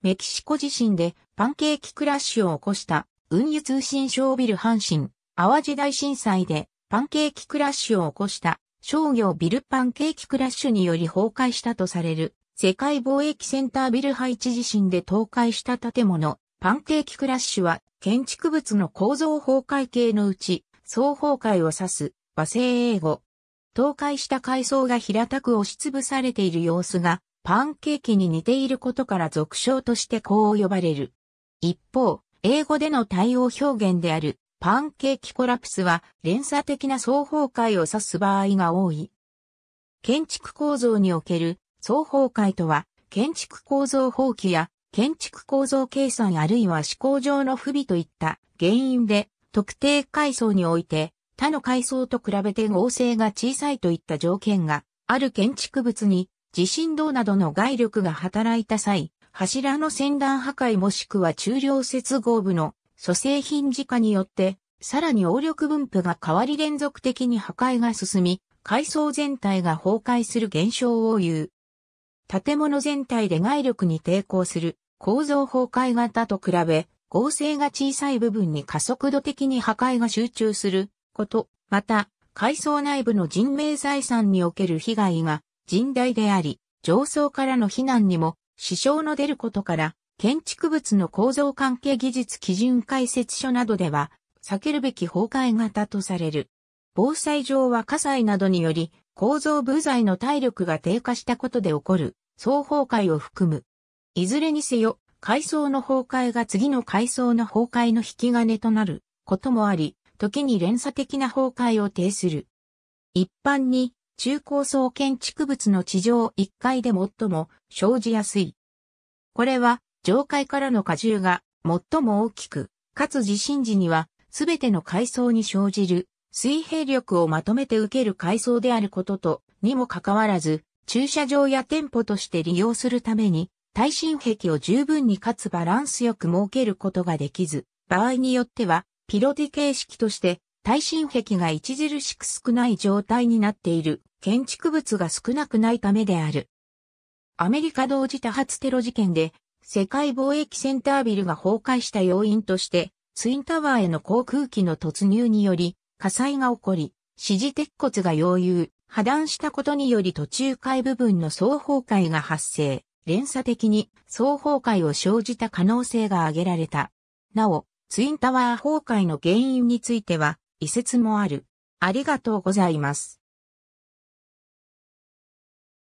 メキシコ地震でパンケーキクラッシュを起こした運輸通信省ビル阪神、淡路大震災でパンケーキクラッシュを起こした商業ビルパンケーキクラッシュにより崩壊したとされる世界貿易センタービル配置地震で倒壊した建物パンケーキクラッシュは建築物の構造崩壊系のうち総崩壊を指す和製英語。倒壊した階層が平たく押しつぶされている様子がパンケーキに似ていることから俗称としてこう呼ばれる。一方、英語での対応表現であるパンケーキコラプスは連鎖的な双方解を指す場合が多い。建築構造における双方解とは建築構造法規や建築構造計算あるいは思考上の不備といった原因で特定階層において他の階層と比べて合成が小さいといった条件がある建築物に地震動などの外力が働いた際、柱の先端破壊もしくは中量接合部の蘇生品自化によって、さらに応力分布が変わり連続的に破壊が進み、階層全体が崩壊する現象を言う。建物全体で外力に抵抗する構造崩壊型と比べ、合成が小さい部分に加速度的に破壊が集中すること、また、階層内部の人命財産における被害が甚大であり、上層からの避難にも支障の出ることから、建築物の構造関係技術基準解説書などでは、避けるべき崩壊型とされる。防災上は火災などにより、構造部材の体力が低下したことで起こる、総崩壊を含む。いずれにせよ、階層の崩壊が次の階層の崩壊の引き金となることもあり、時に連鎖的な崩壊を呈する。一般に中高層建築物の地上1階で最も生じやすい。これは上階からの荷重が最も大きく、かつ地震時にはすべての階層に生じる水平力をまとめて受ける階層であることと、にもかかわらず、駐車場や店舗として利用するために、耐震壁を十分にかつバランスよく設けることができず、場合によっては、ピロティ形式として、耐震壁が著しく少ない状態になっている建築物が少なくないためである。アメリカ同時多発テロ事件で、世界貿易センタービルが崩壊した要因として、ツインタワーへの航空機の突入により、火災が起こり、支持鉄骨が溶融、破断したことにより途中階部分の双崩壊が発生、連鎖的に双崩壊を生じた可能性が挙げられた。なお、ツインタワー崩壊の原因については、遺説もある。ありがとうございます。